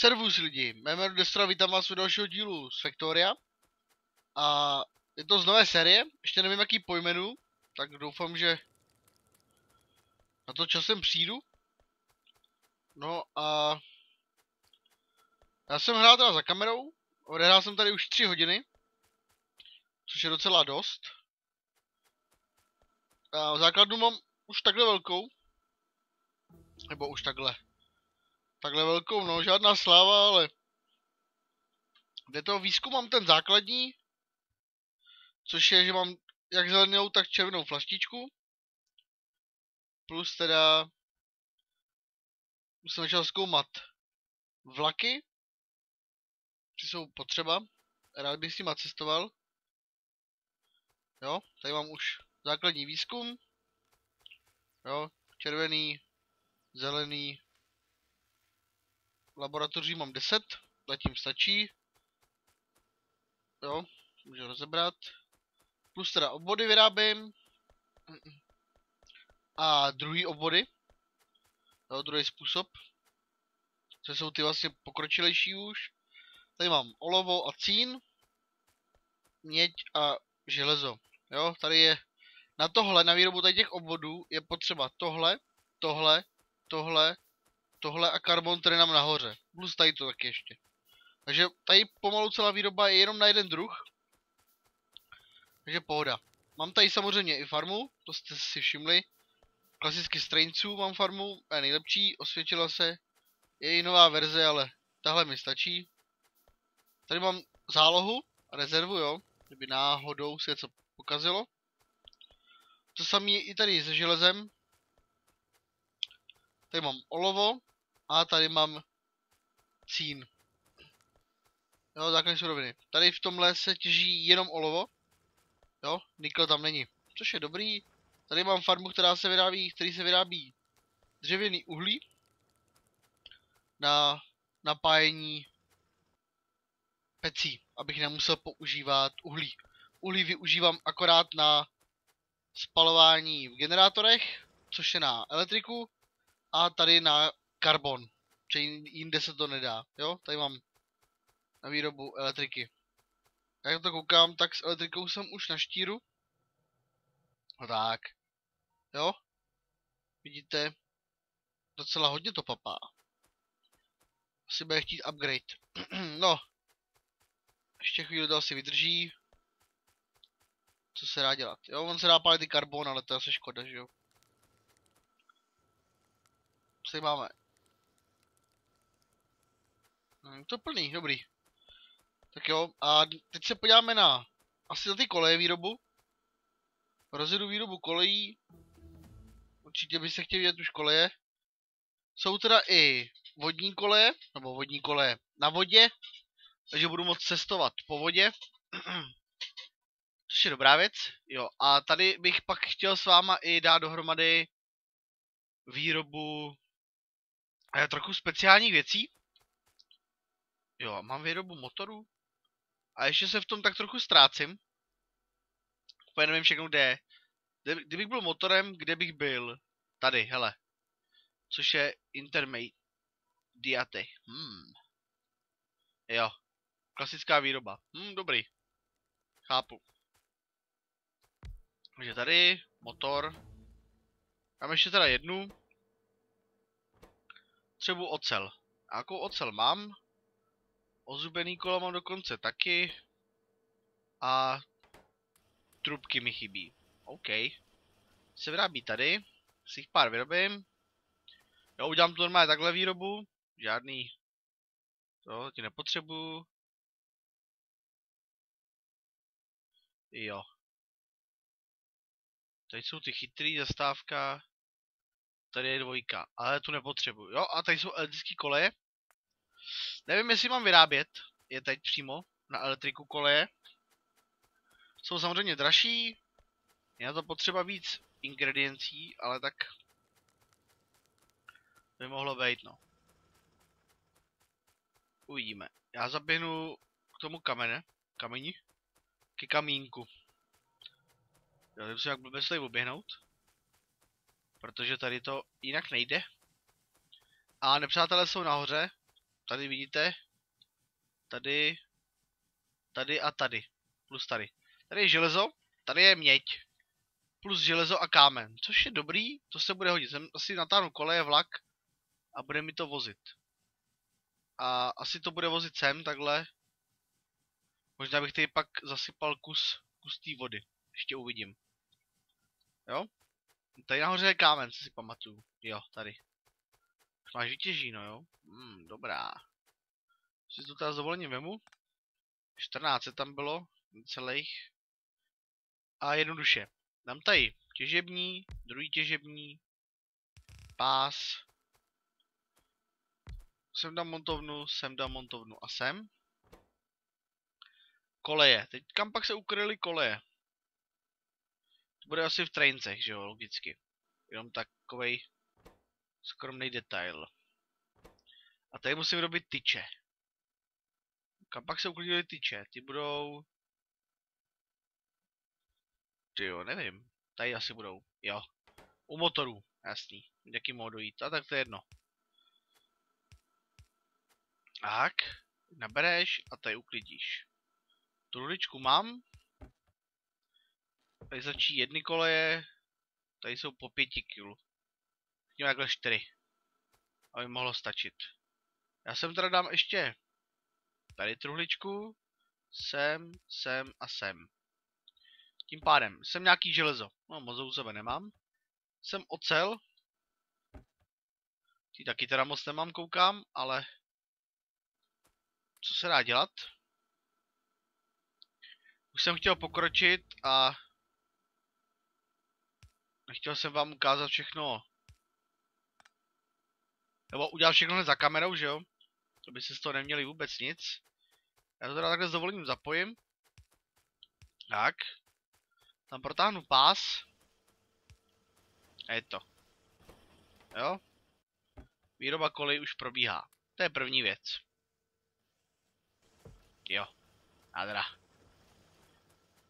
Servus lidi, mé jméno Destra, vítám vás u dalšího dílu z Factoria. A je to z nové série, ještě nevím jaký pojmenu, tak doufám, že na to časem přijdu. No a já jsem hrál teda za kamerou, odehrál jsem tady už 3 hodiny, což je docela dost. A základnu mám už takhle velkou, nebo už takhle takhle velkou, no, žádná sláva, ale kde toho výzkum mám ten základní, což je, že mám jak zelenou, tak červenou flaštičku, plus teda musím začal zkoumat vlaky, ty jsou potřeba, rád bych s nima cestoval. Jo, tady mám už základní výzkum. Jo, červený, zelený, laboratoří mám 10, zatím stačí. Jo, můžu rozebrat. Plus teda obvody vyrábím. A druhý obvody. Jo, druhý způsob. To jsou ty vlastně pokročilejší už. Tady mám olovo a cín. Měď a železo. Jo, tady je na tohle, na výrobu tady těch obvodů je potřeba tohle, tohle, tohle, tohle a karbon, který nám nahoře. Plus tady to taky ještě. Takže tady pomalu celá výroba je jenom na jeden druh. Takže pohoda. Mám tady samozřejmě i farmu, to jste si všimli. Klasicky strainců mám farmu, je nejlepší, osvědčila se. Je i nová verze, ale tahle mi stačí. Tady mám zálohu, rezervu, jo, kdyby náhodou se něco pokazilo. To samé i tady se železem. Tady mám olovo, a tady mám cín. Jo, základní suroviny. Tady v tomhle se těží jenom olovo. Jo, nikl tam není. Což je dobrý. Tady mám farmu, která se vyrábí, který se vyrábí dřevěný uhlí na napájení pecí, abych nemusel používat uhlí. Uhlí využívám akorát na spalování v generátorech, což je na elektriku, a tady na karbon, že jinde se to nedá, jo, tady mám na výrobu elektriky. Jak to koukám, tak s elektrikou jsem už na štíru. No tak, jo, vidíte, docela hodně to papá. Asi bude chtít upgrade. no, ještě chvíli to asi vydrží. Co se dá dělat? Jo, on se dá pálit i karbon, ale to je asi škoda, že jo. Co máme Hmm, to plný, dobrý. Tak jo, a teď se podíváme na asi za ty koleje výrobu. Rozjedu výrobu kolejí. Určitě se chtěl vidět už koleje. Jsou teda i vodní koleje, nebo vodní koleje na vodě, takže budu moct cestovat po vodě. Což je dobrá věc. Jo, a tady bych pak chtěl s váma i dát dohromady výrobu eh, trochu speciálních věcí. Jo, mám výrobu motorů. A ještě se v tom tak trochu ztrácím. Úplně nevím všechno, kde je. Kdybych byl motorem, kde bych byl? Tady, hele. Což je Intermediate. Hmm. Jo. Klasická výroba. Hmm, dobrý. Chápu. Takže tady, motor. Mám ještě teda jednu. Třeba ocel. A jakou ocel mám? Ozubený kola mám dokonce taky. A trubky mi chybí. OK. Se vyrábí tady. Si jich pár vyrobím. Jo, udělám to normálně takhle výrobu. Žádný. To ti nepotřebuju. Jo. Tady jsou ty chytrý zastávka. Tady je dvojka, ale tu nepotřebuju. Jo, a tady jsou elektrické koleje. Nevím, jestli mám vyrábět je teď přímo na elektriku koleje. Jsou samozřejmě dražší, je na to potřeba víc ingrediencí, ale tak by mohlo být, no. Uvidíme. Já zaběhnu k tomu kamene, kameni, ke kamínku. Já bych si, jak blbec tady oběhnout. Protože tady to jinak nejde. A nepřátelé jsou nahoře, Tady vidíte? Tady, tady a tady. Plus tady. Tady je železo, tady je měď. Plus železo a kámen, což je dobrý, to se bude hodit. Jsem asi natáhnu koleje vlak a bude mi to vozit. A asi to bude vozit sem, takhle. Možná bych tady pak zasypal kus, kus té vody. Ještě uvidím. Jo? Tady nahoře je kámen, si pamatuju. Jo, tady. Máš vytěží, no jo. Hmm, dobrá. Si to teda zvolení vemu. 14 tam bylo, celých. A jednoduše. Dám tady těžební, druhý těžební, pás. Sem dám montovnu, sem dám montovnu a sem. Koleje. Teď kam pak se ukryly koleje? To bude asi v traincech, že jo, logicky. Jenom takovej Skromný detail. A tady musím robit tyče. Kam pak se uklidili tyče? Ty budou... Ty jo, nevím. Tady asi budou. Jo. U motorů, jasný. Jaký mohou dojít. A tak to je jedno. Tak. Nabereš a tady uklidíš. Tu ruličku mám. Tady začí jedny koleje. Tady jsou po pěti kilu. Pojďme takhle 4. Aby mohlo stačit. Já sem teda dám ještě tady truhličku, sem, sem a sem. Tím pádem, jsem nějaký železo. No, moc u sebe nemám. Jsem ocel. Ty taky teda moc nemám, koukám, ale co se dá dělat? Už jsem chtěl pokročit a nechtěl jsem vám ukázat všechno nebo udělal všechno za kamerou, že jo? To by se z toho neměli vůbec nic. Já to teda takhle s dovolením zapojím. Tak. Tam protáhnu pás. A je to. Jo? Výroba kolej už probíhá. To je první věc. Jo. Nádra.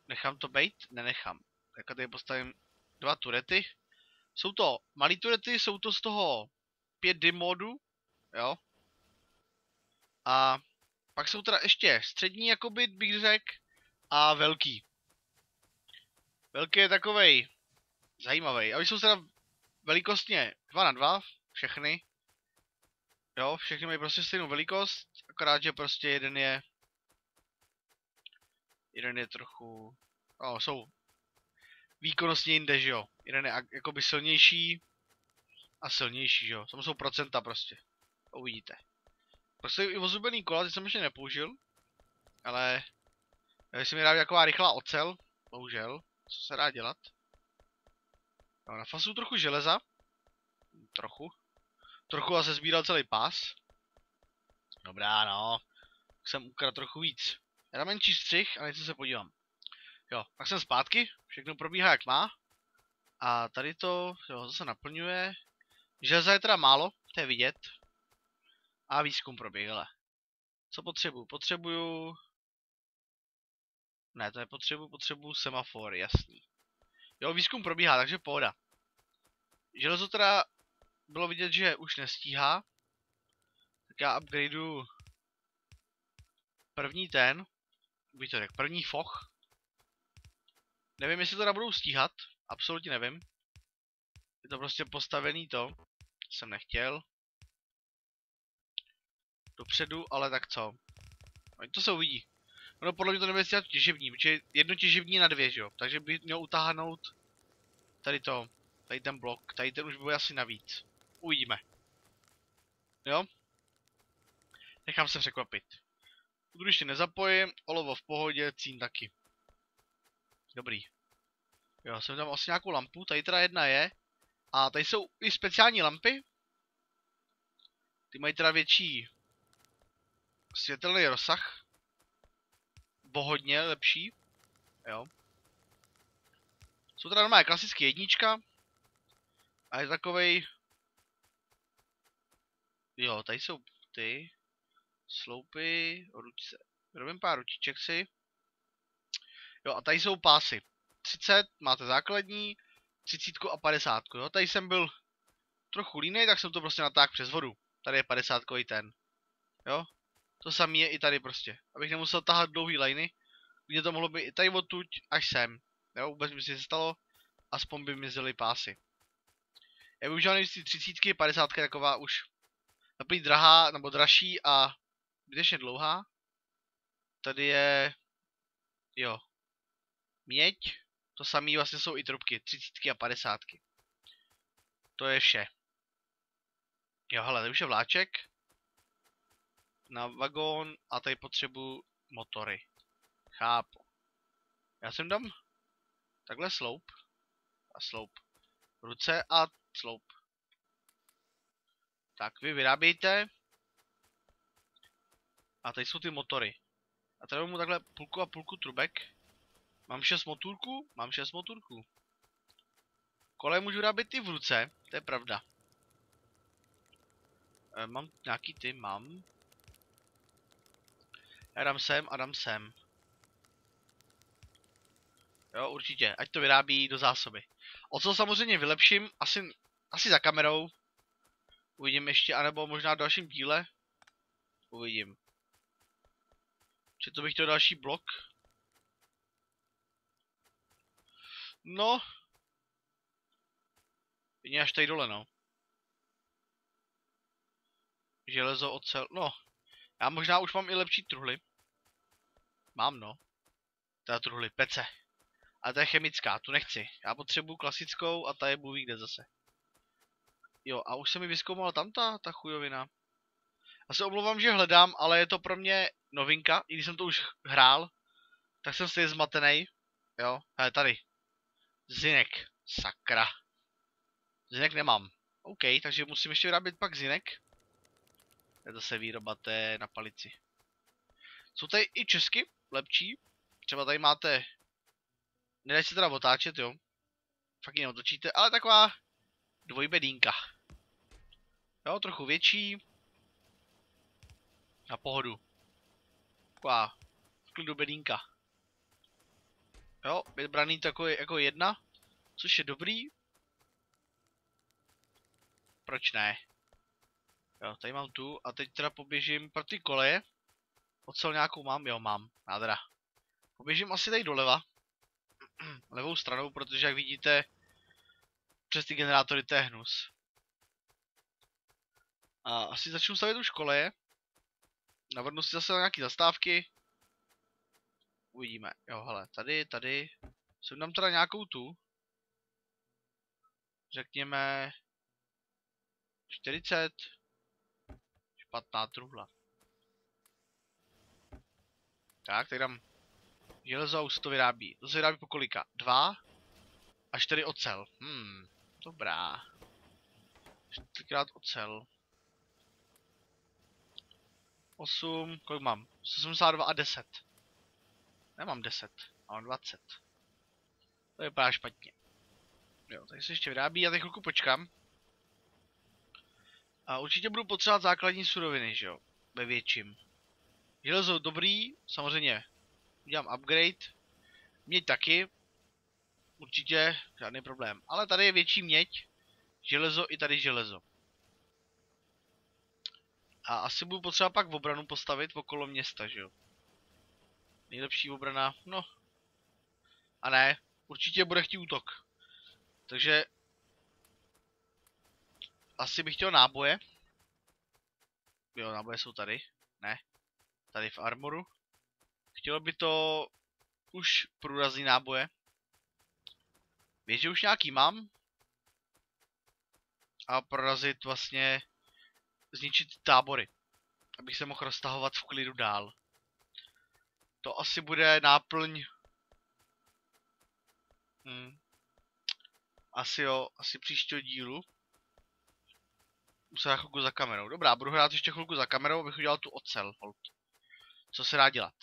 Nechám to bejt? Nenechám. Tak tady postavím dva turety. Jsou to malý turety, jsou to z toho pět d modu, jo. A pak jsou teda ještě střední, jakoby bych řekl, a velký. Velký je takovej zajímavý. A jsou teda velikostně 2 na 2, všechny. Jo, všechny mají prostě stejnou velikost, akorát, že prostě jeden je... Jeden je trochu... No, jsou výkonnostně jinde, že jo. Jeden je jakoby silnější, a silnější, že jo. Tam jsou procenta prostě. To uvidíte. Prostě i ozubený kola, ty jsem ještě nepoužil. Ale... Jestli mi dá taková rychlá ocel, bohužel, co se dá dělat. No, na fasu trochu železa. Trochu. Trochu a se sbíral celý pás. Dobrá, no. Tak jsem ukradl trochu víc. Já dám menší střih a něco se podívám. Jo, Tak jsem zpátky, všechno probíhá jak má. A tady to, jo, zase naplňuje. Železa je teda málo, to je vidět. A výzkum proběhle. Co potřebuju? Potřebuju... Ne, to nepotřebuju, potřebuju semafor, jasný. Jo, výzkum probíhá, takže pohoda. Železo teda bylo vidět, že už nestíhá. Tak já upgradeu první ten, By to řekl, první foch. Nevím, jestli teda budou stíhat, absolutně nevím. Je to prostě postavený to. Jsem nechtěl. Dopředu, ale tak co? Oni to se uvidí. No podle mě to nebude stíhat těživní, protože jedno těživní na dvě, že jo? Takže by měl utáhnout tady to, tady ten blok, tady ten už bude asi navíc. Uvidíme. Jo? Nechám se překvapit. Udružně nezapojím, olovo v pohodě, cín taky. Dobrý. Jo, jsem tam asi nějakou lampu, tady teda jedna je. A tady jsou i speciální lampy. Ty mají teda větší světelný rozsah. Bohodně lepší. Jo. Jsou teda normálně klasicky jednička. A je takovej... Jo, tady jsou ty sloupy, ručce. Robím pár ručiček si. Jo, a tady jsou pásy. 30, máte základní, 30 a 50, jo. No. Tady jsem byl trochu línej, tak jsem to prostě natáhl přes vodu. Tady je 50 i ten. Jo. To samé je i tady prostě. Abych nemusel tahat dlouhý liney. kde to mohlo být i tady odtuď až sem. Jo, vůbec mi se stalo. Aspoň by mizely pásy. Já využívám nejvíc ty 30 padesátka je taková už naplý drahá, nebo dražší a zbytečně dlouhá. Tady je, jo, měď, to samé vlastně jsou i trubky, třicítky a padesátky. To je vše. Jo, hele, tady už je vláček. Na vagón a tady potřebuju motory. Chápu. Já jsem dám takhle sloup a sloup. Ruce a sloup. Tak, vy vyrábějte. A tady jsou ty motory. A tady mu takhle půlku a půlku trubek. Mám šest motulků? Mám šest motulků. Kole můžu rábit i v ruce, to je pravda. E, mám nějaký ty, mám. Já dám sem a dám sem. Jo, určitě, ať to vyrábí do zásoby. O co samozřejmě vylepším, asi, asi za kamerou. Uvidím ještě, anebo možná v dalším díle. Uvidím. Četl bych to další blok. No. Jedině až tady dole, no. Železo, ocel, no. Já možná už mám i lepší truhly. Mám, no. Teda truhly, pece. A ta je chemická, tu nechci. Já potřebuju klasickou a ta je buví kde zase. Jo, a už se mi vyskoumala tam ta, ta chujovina. Já se omlouvám, že hledám, ale je to pro mě novinka. I když jsem to už hrál, tak jsem si zmatený. Jo, hele, tady. Zinek. Sakra. Zinek nemám. OK, takže musím ještě vyrábět pak zinek. To je zase výroba té na palici. Jsou tady i česky lepší. Třeba tady máte... Nedají se teda otáčet, jo. Fakt ji neotočíte, ale taková dvojbedínka. Jo, trochu větší. Na pohodu. Taková v klidu bedínka. Jo, je braný takový jako jedna, což je dobrý. Proč ne? Jo, tady mám tu a teď teda poběžím pro ty koleje. Ocel nějakou mám? Jo, mám. Nádra. Poběžím asi tady doleva. Levou stranou, protože jak vidíte, přes ty generátory to je hnus. A asi začnu stavět už koleje. Navrnu si zase na nějaký zastávky. Uvidíme. Jo, hele, tady, tady. Jsem tam teda nějakou tu. Řekněme... 40. Špatná truhla. Tak, teď dám železo už se to vyrábí. To se vyrábí po kolika? Dva? A čtyři ocel. Hmm, dobrá. Čtyřikrát ocel. 8, kolik mám? 82 a 10. Nemám 10, mám 20. To je pár špatně. Jo, tak se ještě vyrábí, já teď chvilku počkám. A určitě budu potřebovat základní suroviny, že jo, ve větším. Železo dobrý, samozřejmě udělám upgrade. Měď taky, určitě žádný problém. Ale tady je větší měď, železo i tady železo. A asi budu potřeba pak v obranu postavit okolo města, že jo. Nejlepší obrana, no. A ne, určitě bude chtít útok. Takže... Asi bych chtěl náboje. Jo, náboje jsou tady. Ne. Tady v armoru. Chtělo by to už průrazný náboje. Víš, že už nějaký mám. A prorazit vlastně, zničit tábory. Abych se mohl roztahovat v klidu dál. To asi bude náplň. Hmm. Asi jo, asi příštího dílu. Musím chvilku za kamerou. Dobrá, budu hrát ještě chvilku za kamerou, abych udělal tu ocel. Hold. Co se dá dělat?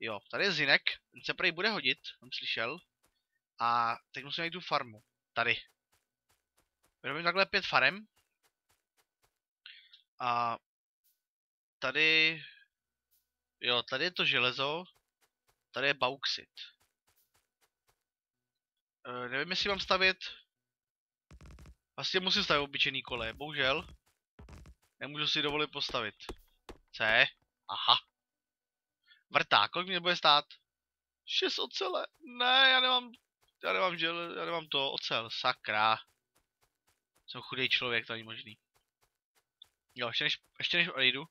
Jo, tady je Zinek, ten se prý bude hodit, jsem slyšel. A teď musím najít tu farmu. Tady. Vyrobím takhle pět farem. A tady... Jo, tady je to železo. Tady je bauxit. E, nevím, jestli mám stavět... Vlastně musím stavět obyčejný kole, bohužel. Nemůžu si dovolit postavit. C. Aha. Vrtá. kolik mě bude stát? 6 ocele. Ne, já nemám... Já nemám žel, já nemám to, ocel, sakra. Jsem chudý člověk, to není možný. Jo, ještě než, ještě než odejdu.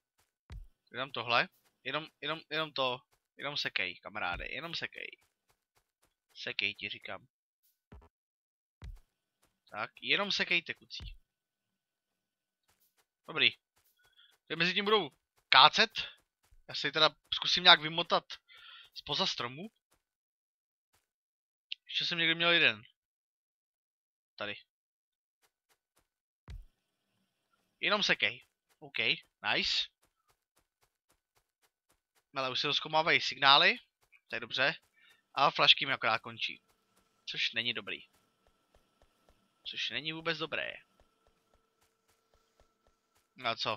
Jenom tohle. Jenom, jenom, jenom to. Jenom sekej, kamaráde, jenom sekej. Sekej ti říkám. Tak, jenom sekej tekucí. Dobrý. Teď mezi tím budou kácet. Já si teda zkusím nějak vymotat spoza stromu. Ještě jsem někdy měl jeden. Tady. Jenom sekej. OK, nice. Ale už se rozkomávají signály, to je dobře. A flašky mi akorát končí. Což není dobrý. Což není vůbec dobré. No a co?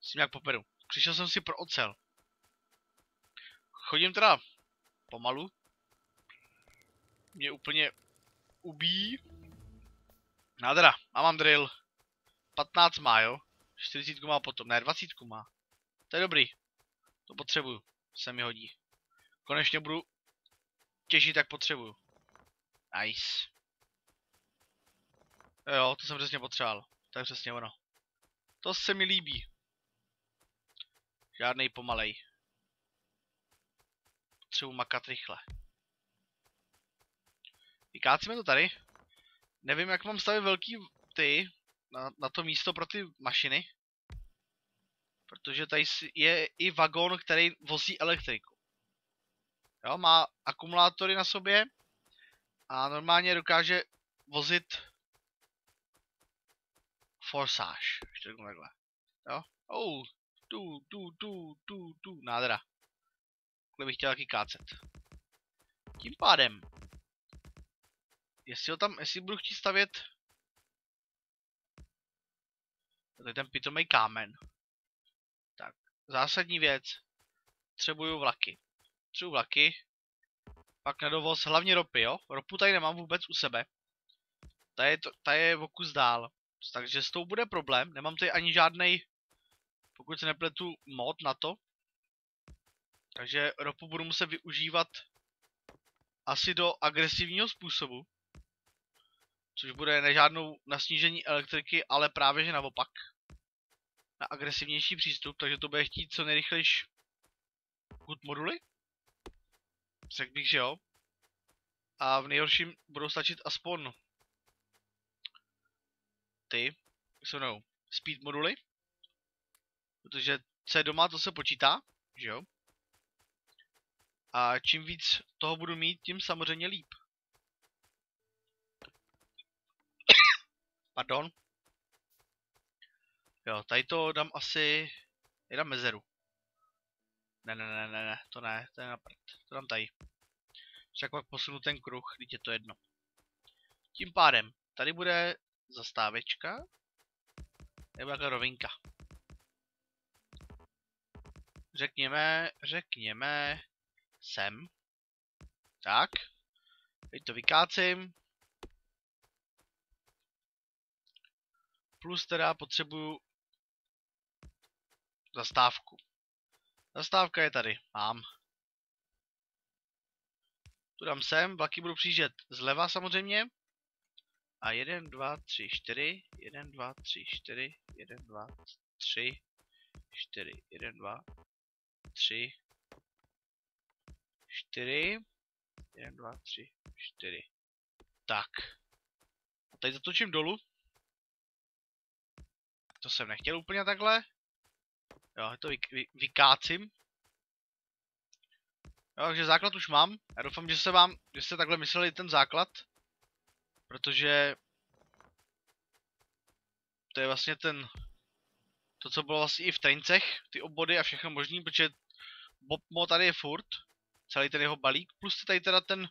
Jsem nějak jak poperu. Přišel jsem si pro ocel. Chodím teda pomalu. Mě úplně ubíjí. Nádra, no a mám drill. 15 má, jo? 40 má potom, ne, 20 má. To je dobrý. To potřebuju. Se mi hodí. Konečně budu těžit, jak potřebuju. Nice. Jo, to jsem přesně potřeboval. To je přesně ono. To se mi líbí. Žádnej pomalej. Potřebuji makat rychle. Vykácíme to tady. Nevím, jak mám stavit velký ty na, na to místo pro ty mašiny protože tady je i vagón, který vozí elektriku. Jo, má akumulátory na sobě a normálně dokáže vozit forsáž, ještě řeknu takhle. Jo, oh, tu, tu, tu, tu, tu, nádra. Takhle bych chtěl taky kácet. Tím pádem, jestli ho tam, jestli budu chtít stavět, to je ten pitomej kámen zásadní věc. Potřebuju vlaky. Potřebuju vlaky. Pak na dovoz hlavně ropy, jo? Ropu tady nemám vůbec u sebe. Ta je, to, ta je v kus dál. Takže s tou bude problém. Nemám tady ani žádnej, pokud se nepletu, mod na to. Takže ropu budu muset využívat asi do agresivního způsobu. Což bude nežádnou na snížení elektriky, ale právě že naopak na agresivnější přístup, takže to bude chtít co nejrychlejší good moduly. Řekl bych, že jo. A v nejhorším budou stačit aspoň ty, se mnou, speed moduly. Protože co je doma, to se počítá, že jo. A čím víc toho budu mít, tím samozřejmě líp. Pardon. Jo, tady to dám asi... Já dám mezeru. Ne, ne, ne, ne, ne, to ne, to je na prd. To dám tady. Však pak posunu ten kruh, když je to jedno. Tím pádem, tady bude zastávečka. Nebo jaká rovinka. Řekněme, řekněme, sem. Tak. Teď to vykácím. Plus teda potřebuju zastávku. Zastávka je tady, mám. Tu dám sem, vlaky budou přijíždět zleva samozřejmě. A 1, 2, 3, 4, 1, 2, 3, 4, 1, 2, 3, 4, 1, 2, 3, 4, 1, 2, 3, 4. Tak. A teď zatočím dolů. To jsem nechtěl úplně takhle. Jo, to vy, vy, vykácím. Jo, takže základ už mám. Já doufám, že se vám, že jste takhle mysleli ten základ. Protože... To je vlastně ten... To, co bylo vlastně i v trencech, ty obody a všechno možný, protože Bobmo tady je furt. Celý ten jeho balík, plus tady teda ten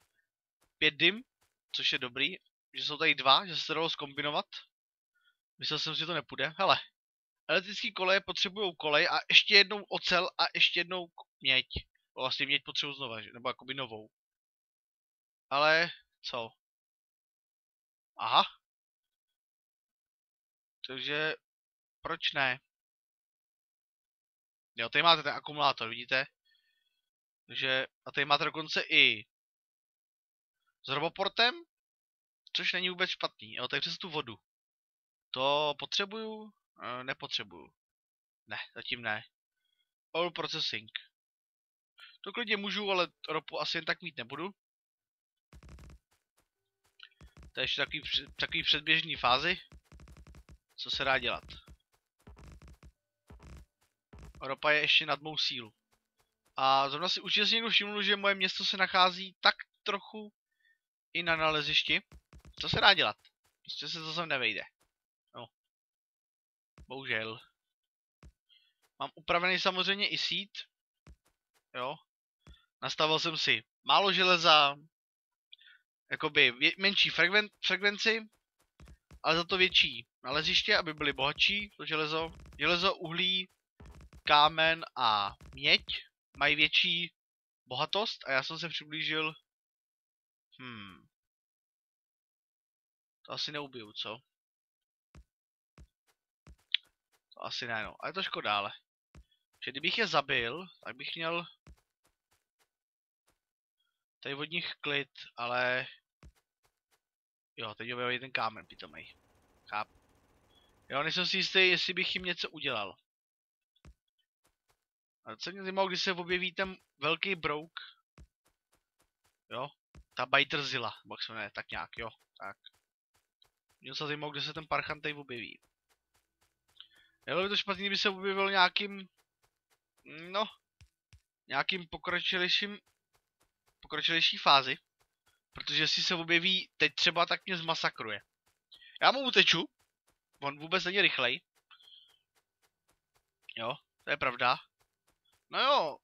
pět dym, což je dobrý, že jsou tady dva, že se to dalo zkombinovat. Myslel jsem si, že to nepůjde. Hele, elektrické koleje potřebují kolej a ještě jednou ocel a ještě jednou měď. No, vlastně měď potřebuji znova, že? nebo jakoby novou. Ale co? Aha. Takže proč ne? Jo, tady máte ten akumulátor, vidíte? Takže, a tady máte dokonce i s roboportem, což není vůbec špatný. Jo, tady přes tu vodu. To potřebuju, Eh, nepotřebuju. Ne, zatím ne. All processing. To klidně můžu, ale ropu asi jen tak mít nebudu. To je ještě takový, takový předběžný fázi. Co se dá dělat? Ropa je ještě nad mou sílu. A zrovna si určitě si někdo všiml, že moje město se nachází tak trochu i na nalezišti. Co se dá dělat? Prostě se to nevejde bohužel. Mám upravený samozřejmě i sít, jo. Nastavil jsem si málo železa, jakoby menší frekven frekvenci, ale za to větší naleziště, aby byly bohatší, to železo. Železo, uhlí, kámen a měď mají větší bohatost a já jsem se přiblížil... Hmm. To asi neubiju, co? asi ne, no. Ale je to škoda, ale. Že kdybych je zabil, tak bych měl... Tady od nich klid, ale... Jo, teď objevají ten kámen, pitomej. Chápu. Jo, nejsem si jistý, jestli bych jim něco udělal. A co mě zajímalo, když se objeví ten velký brouk. Jo, ta bajtrzila, jak se jmenuje, tak nějak, jo, tak. Mě se zajímalo, kde se ten parchan tady objeví. Nebylo by to špatný, kdyby se objevil nějakým... No... Nějakým pokročilejším... Pokročilejší fázi. Protože jestli se objeví teď třeba, tak mě zmasakruje. Já mu uteču. On vůbec není rychlej. Jo, to je pravda. No jo.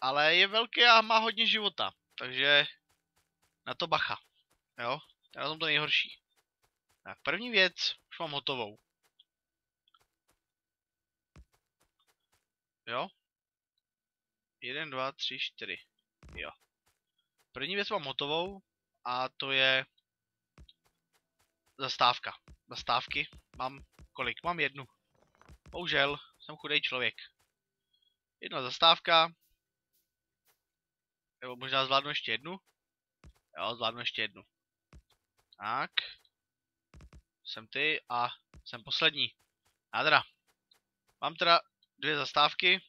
Ale je velký a má hodně života. Takže... Na to bacha. Jo, na tom to nejhorší. Tak, první věc, už mám hotovou. Jo? Jeden, dva, tři, čtyři. Jo. První věc mám hotovou a to je zastávka. Zastávky mám kolik? Mám jednu. Bohužel, jsem chudý člověk. Jedna zastávka. Nebo možná zvládnu ještě jednu. Jo, zvládnu ještě jednu. Tak. Jsem ty a jsem poslední. A Mám teda dvě zastávky.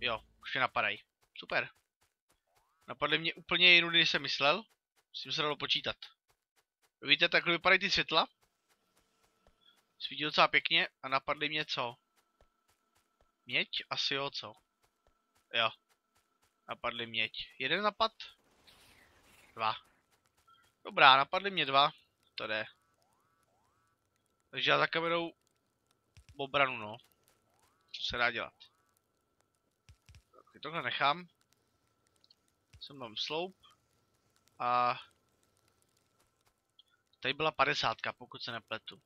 Jo, už mě napadají. Super. Napadly mě úplně jinudy, než jsem myslel. Musím se dalo počítat. Víte, takhle vypadají ty světla. Svítí docela pěkně a napadly mě co? Měď? Asi jo, co? Jo. Napadly měď. Jeden napad? Dva. Dobrá, napadly mě dva. To jde. Takže já za kamerou obranu, no. Co se dá dělat. Tak, tohle nechám. Jsem mám sloup. A... Tady byla padesátka, pokud se nepletu.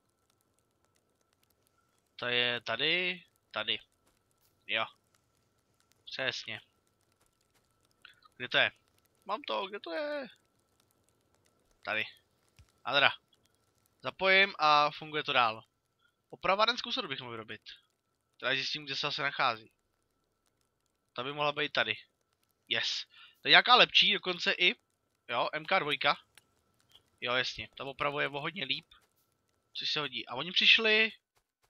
To je tady, tady. Jo. Přesně. Kde to je? Mám to, kde to je? Tady. Adra. Zapojím a funguje to dál. O pravárenskou sodu bych mohl vyrobit. Teda zjistím, kde se asi nachází. Ta by mohla být tady. Yes. To je nějaká lepší, dokonce i, jo, MK2. Jo, jasně, ta opravuje o hodně líp. Což se hodí. A oni přišli...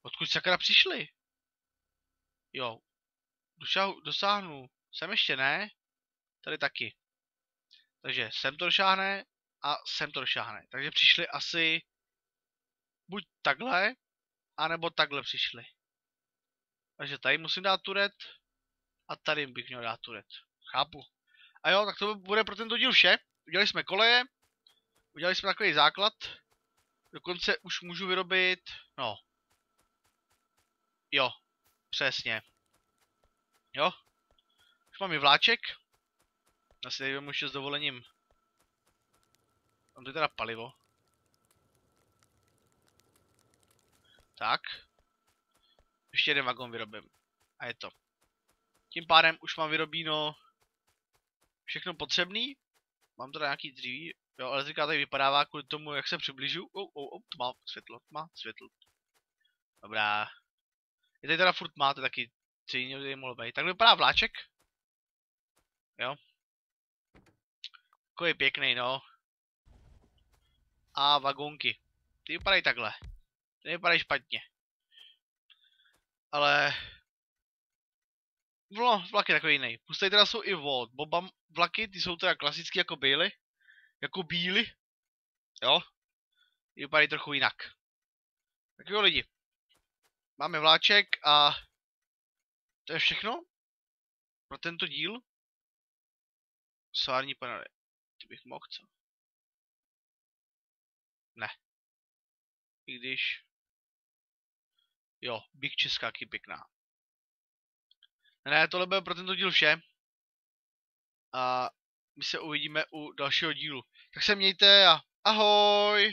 Odkud sakra přišli? Jo. Došahu, dosáhnu. Sem ještě ne. Tady taky. Takže sem to došáhne a sem to došáhne. Takže přišli asi buď takhle, a nebo takhle přišli. Takže tady musím dát turet. A tady bych měl dát turet. Chápu. A jo, tak to bude pro tento díl vše. Udělali jsme koleje. Udělali jsme takový základ. Dokonce už můžu vyrobit... No. Jo. Přesně. Jo. Už mám i vláček. Asi tady mu s dovolením. Mám tady teda palivo. Tak. Ještě jeden vagon vyrobím. A je to. Tím pádem už mám vyrobíno všechno potřebný. Mám teda nějaký dříví. Jo, elektrika tady vypadává kvůli tomu, jak se přiblížu. Oh, oh, oh, tma, světlo, tma, světlo. Dobrá. Je tady teda furt máte taky dříví, tady mohl být. Tak vypadá vláček. Jo. Takový pěkný, no. A vagonky. Ty vypadají takhle. Nevypadají špatně. Ale... No, vlak je takový jiný. Pustej teda jsou i vod. Boba vlaky, ty jsou teda klasicky jako bíly. Jako bíly. Jo? Ty vypadají trochu jinak. Tak jo lidi. Máme vláček a... To je všechno? Pro tento díl? Solární panely. Ty bych mohl, co? Ne. I když... Jo, Big Českáky pěkná. Ne, tohle bylo pro tento díl vše. A my se uvidíme u dalšího dílu. Tak se mějte a ahoj!